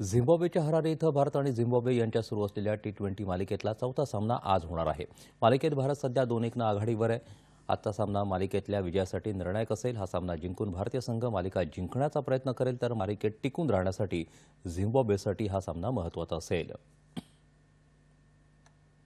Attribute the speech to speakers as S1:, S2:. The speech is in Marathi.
S1: झिम्बाब्वेच्या हरारे इथं भारत आणि झिम्बाब्वे यांच्या सुरू असलेल्या टी ट्वेंटी मालिकेतला चौथा सामना आज होणार आहे मालिकेत भारत सध्या दोन एकनं आघाडीवर आहे आजचा सामना मालिकेतल्या विजयासाठी निर्णायक असेल हा सामना जिंकून भारतीय संघ मालिका जिंकण्याचा प्रयत्न करेल तर मालिकेत टिकून राहण्यासाठी झिम्बाब्वेसाठी हा सामना महत्त्वाचा असेल